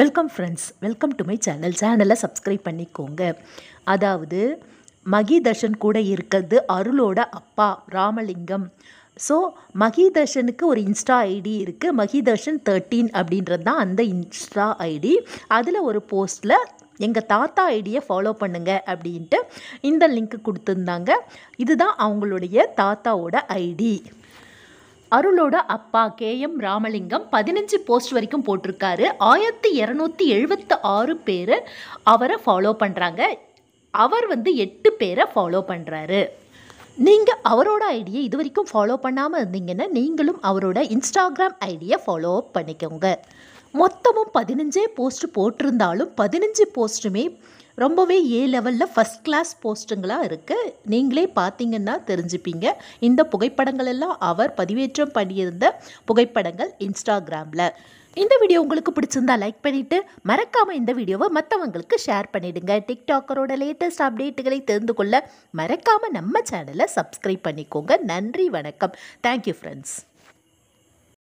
welcome friends welcome to my channel சேனலை subscribe பண்ணிக்கோங்க அதாவது மகிதர்ஷன் கூட இருக்கிறது அருளோட அப்பா ராமலிங்கம் ஸோ மகிதர்ஷனுக்கு ஒரு இன்ஸ்டா ஐடி இருக்குது மகிதர்ஷன் தேர்ட்டீன் அப்படின்றது தான் அந்த இன்ஸ்டா ஐடி அதில் ஒரு போஸ்ட்டில் எங்கள் தாத்தா ஐடியை ஃபாலோ பண்ணுங்க அப்படின்ட்டு இந்த லிங்க் கொடுத்துருந்தாங்க இதுதான் அவங்களுடைய தாத்தாவோட ஐடி அருளோட அப்பா கே எம் ராமலிங்கம் பதினஞ்சு போஸ்ட் வரைக்கும் போட்டிருக்காரு ஆயிரத்தி இரநூத்தி எழுபத்தி ஆறு பேர் அவரை ஃபாலோ பண்ணுறாங்க அவர் வந்து எட்டு பேரை ஃபாலோ பண்ணுறாரு நீங்கள் அவரோட ஐடியை இது வரைக்கும் ஃபாலோ பண்ணாமல் இருந்தீங்கன்னா நீங்களும் அவரோட இன்ஸ்டாகிராம் ஐடியை ஃபாலோ பண்ணிக்கோங்க மொத்தமும் பதினஞ்சே போஸ்ட் போட்டிருந்தாலும் பதினஞ்சு போஸ்ட்டுமே ரொம்பவே ஏ லெவலில் ஃபஸ்ட் கிளாஸ் போஸ்ட்டுங்களாக இருக்குது நீங்களே பார்த்தீங்கன்னா தெரிஞ்சுப்பீங்க இந்த புகைப்படங்கள் எல்லாம் அவர் பதிவேற்றம் பண்ணியிருந்த புகைப்படங்கள் இன்ஸ்டாகிராமில் இந்த வீடியோ உங்களுக்கு பிடிச்சிருந்தா லைக் பண்ணிவிட்டு மறக்காமல் இந்த வீடியோவை மற்றவங்களுக்கு ஷேர் பண்ணிவிடுங்க டிக்டாக்கரோட லேட்டஸ்ட் அப்டேட்டுகளை தெரிந்து கொள்ள மறக்காமல் நம்ம சேனலை சப்ஸ்கிரைப் பண்ணிக்கோங்க நன்றி வணக்கம் தேங்க்யூ ஃப்ரெண்ட்ஸ்